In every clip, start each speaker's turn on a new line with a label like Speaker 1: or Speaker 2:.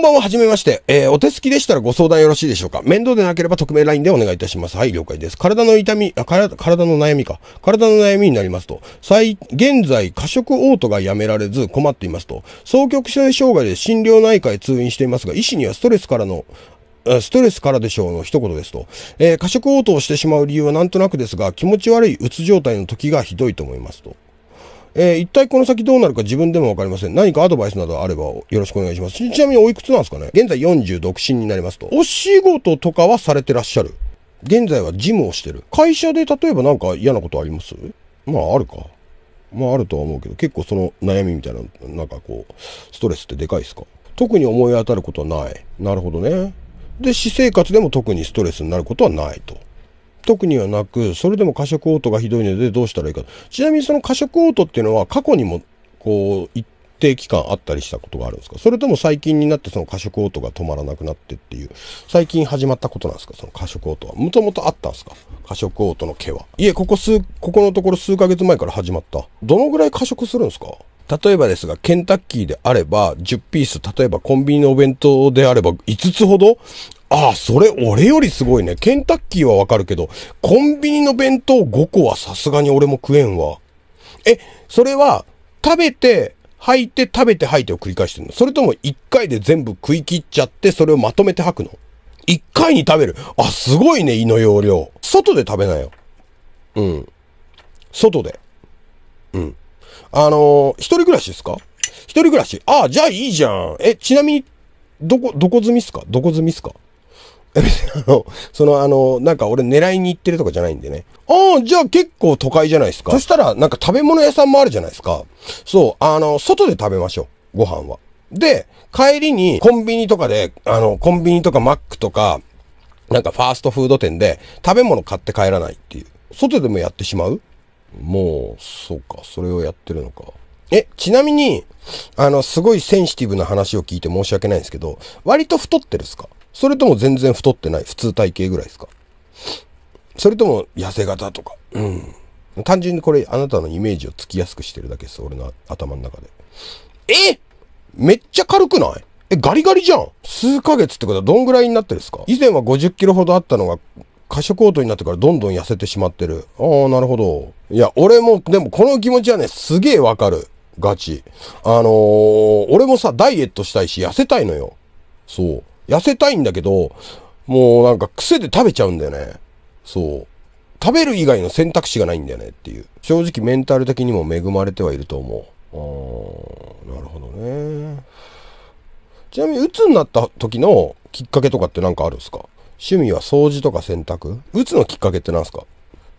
Speaker 1: んばんは、はじめまして。えー、お手すきでしたらご相談よろしいでしょうか面倒でなければ匿名 LINE でお願いいたします。はい、了解です。体の痛み、あ、体の悩みか。体の悩みになりますと、最、現在、過食嘔吐がやめられず困っていますと、双極性障害で心療内科へ通院していますが、医師にはストレスからのストレスからでしょうの一言ですと。えー、過食嘔吐をしてしまう理由はなんとなくですが、気持ち悪いうつ状態の時がひどいと思いますと。えー、一体この先どうなるか自分でもわかりません。何かアドバイスなどあればよろしくお願いします。ちなみにおいくつなんですかね現在40独身になりますと。お仕事とかはされてらっしゃる現在は事務をしてる。会社で例えばなんか嫌なことありますまああるか。まああるとは思うけど、結構その悩みみたいな、なんかこう、ストレスってでかいですか特に思い当たることはない。なるほどね。で、私生活でも特にストレスになることはないと。特にはなく、それでも過食嘔吐がひどいのでどうしたらいいか。ちなみにその過食嘔吐っていうのは過去にも、こう、一定期間あったりしたことがあるんですかそれとも最近になってその過食嘔吐が止まらなくなってっていう、最近始まったことなんですかその過食嘔吐は。もともとあったんですか過食嘔吐の毛は。いえ、ここ数、ここのところ数ヶ月前から始まった。どのぐらい過食するんですか例えばですが、ケンタッキーであれば、10ピース、例えばコンビニのお弁当であれば、5つほどああ、それ俺よりすごいね。ケンタッキーはわかるけど、コンビニの弁当5個はさすがに俺も食えんわ。え、それは、食べて、吐いて、食べて、吐いてを繰り返してるのそれとも1回で全部食い切っちゃって、それをまとめて吐くの ?1 回に食べる。あ、すごいね、胃の容量。外で食べなよ。うん。外で。うん。あのー、一人暮らしですか一人暮らし。ああ、じゃあいいじゃん。え、ちなみに、どこ、どこ住みっすかどこ住みっすかあ の、そのあの、なんか俺狙いに行ってるとかじゃないんでね。ああ、じゃあ結構都会じゃないですか。そしたら、なんか食べ物屋さんもあるじゃないですか。そう、あの、外で食べましょう。ご飯は。で、帰りにコンビニとかで、あの、コンビニとかマックとか、なんかファーストフード店で食べ物買って帰らないっていう。外でもやってしまうもう、そうか、それをやってるのか。え、ちなみに、あの、すごいセンシティブな話を聞いて申し訳ないんですけど、割と太ってるっすかそれとも全然太ってない普通体型ぐらいですかそれとも痩せ型とか。うん。単純にこれあなたのイメージをつきやすくしてるだけです。俺の頭の中で。えめっちゃ軽くないえ、ガリガリじゃん数ヶ月ってことはどんぐらいになってるんですか以前は50キロほどあったのが、過食オートになってからどんどん痩せてしまってる。ああ、なるほど。いや、俺も、でもこの気持ちはね、すげえわかる。ガチ。あのー、俺もさ、ダイエットしたいし、痩せたいのよ。そう。痩せたいんだけど、もうなんか癖で食べちゃうんだよね。そう。食べる以外の選択肢がないんだよねっていう。正直メンタル的にも恵まれてはいると思う。あーなるほどね。ちなみに、鬱になった時のきっかけとかって何かあるんですか趣味は掃除とか洗濯鬱のきっかけって何すか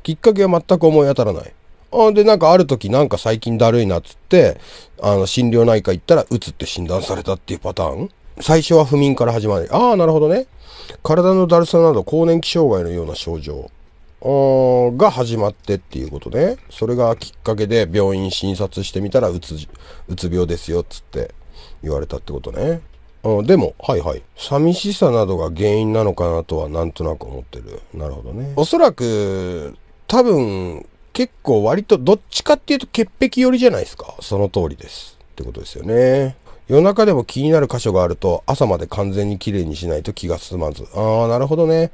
Speaker 1: きっかけは全く思い当たらない。あで、なんかある時なんか最近だるいなっつって、あの、心療内科行ったら鬱って診断されたっていうパターン最初は不眠から始まる。ああ、なるほどね。体のだるさなど、更年期障害のような症状が始まってっていうことね。それがきっかけで病院診察してみたらうつ、うつ病ですよ、つって言われたってことね。うん、でも、はいはい。寂しさなどが原因なのかなとはなんとなく思ってる。なるほどね。おそらく、多分、結構割とどっちかっていうと潔癖寄りじゃないですか。その通りです。ってことですよね。夜中でも気になる箇所があると朝まで完全に綺麗にしないと気が済まず。ああ、なるほどね。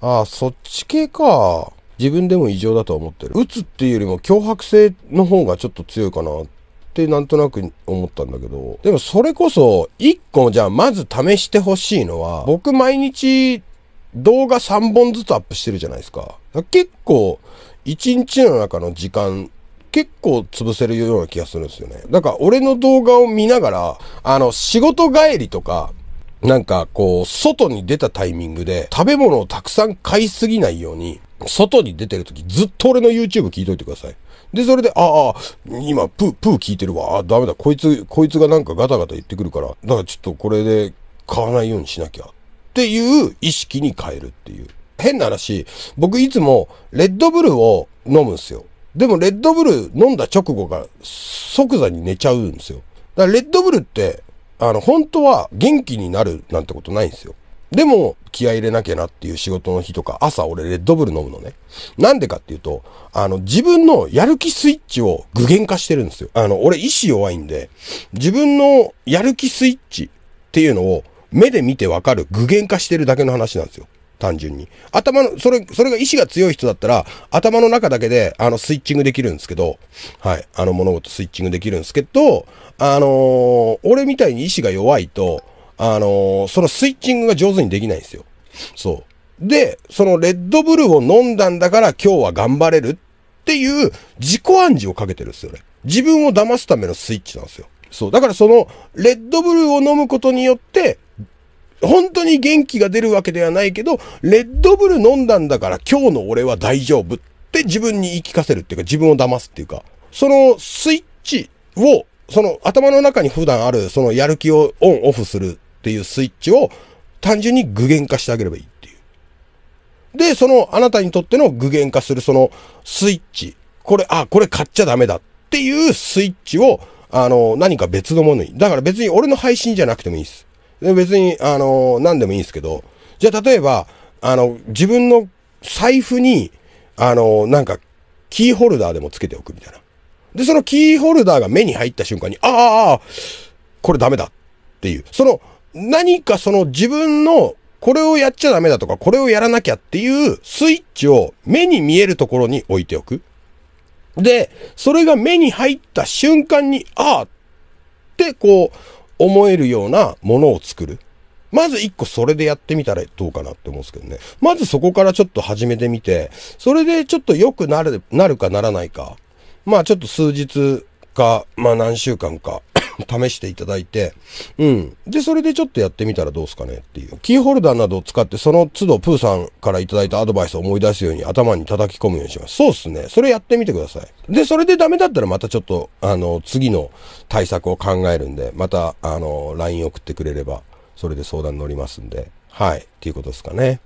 Speaker 1: ああ、そっち系か。自分でも異常だと思ってる。打つっていうよりも脅迫性の方がちょっと強いかなってなんとなく思ったんだけど。でもそれこそ、一個じゃあまず試してほしいのは、僕毎日動画3本ずつアップしてるじゃないですか。か結構、1日の中の時間結構潰せるような気がするんですよね。なんか俺の動画を見ながら、あの、仕事帰りとか、なんかこう、外に出たタイミングで食べ物をたくさん買いすぎないように、外に出てる時ずっと俺の YouTube 聞いといてください。で、それで、ああ、今、プー、プー聞いてるわ。あダメだ。こいつ、こいつがなんかガタガタ言ってくるから、だからちょっとこれで買わないようにしなきゃ。っていう意識に変えるっていう。変な話、僕いつもレッドブルを飲むんですよ。でもレッドブル飲んだ直後が即座に寝ちゃうんですよ。だからレッドブルって、あの、本当は元気になるなんてことないんですよ。でも、気合入れなきゃなっていう仕事の日とか、朝俺レッドブル飲むのね。なんでかっていうと、あの、自分のやる気スイッチを具現化してるんですよ。あの、俺意志弱いんで、自分のやる気スイッチっていうのを目で見てわかる具現化してるだけの話なんですよ。単純に。頭の、それ、それが意志が強い人だったら、頭の中だけで、あの、スイッチングできるんですけど、はい、あの物事スイッチングできるんですけど、あのー、俺みたいに意志が弱いと、あのー、そのスイッチングが上手にできないんですよ。そう。で、そのレッドブルを飲んだんだから今日は頑張れるっていう自己暗示をかけてるんですよね。自分を騙すためのスイッチなんですよ。そう。だからその、レッドブルを飲むことによって、本当に元気が出るわけではないけど、レッドブル飲んだんだから今日の俺は大丈夫って自分に言い聞かせるっていうか、自分を騙すっていうか、そのスイッチを、その頭の中に普段ある、そのやる気をオンオフするっていうスイッチを単純に具現化してあげればいいっていう。で、そのあなたにとっての具現化するそのスイッチ、これ、あ、これ買っちゃダメだっていうスイッチを、あの、何か別のものに。だから別に俺の配信じゃなくてもいいです。で別に、あの、何でもいいんですけど、じゃあ例えば、あの、自分の財布に、あの、なんか、キーホルダーでもつけておくみたいな。で、そのキーホルダーが目に入った瞬間に、ああ、これダメだっていう。その、何かその自分の、これをやっちゃダメだとか、これをやらなきゃっていうスイッチを目に見えるところに置いておく。で、それが目に入った瞬間に、ああってこう、思えるようなものを作る。まず一個それでやってみたらどうかなって思うんですけどね。まずそこからちょっと始めてみて、それでちょっと良くなる、なるかならないか。まあちょっと数日か、まあ何週間か試していただいて、うん。で、それでちょっとやってみたらどうすかねっていう。キーホルダーなどを使って、その都度プーさんからいただいたアドバイスを思い出すように頭に叩き込むようにします。そうっすね。それやってみてください。で、それでダメだったらまたちょっと、あの、次の対策を考えるんで、また、あの、LINE 送ってくれれば、それで相談乗りますんで。はい。っていうことですかね。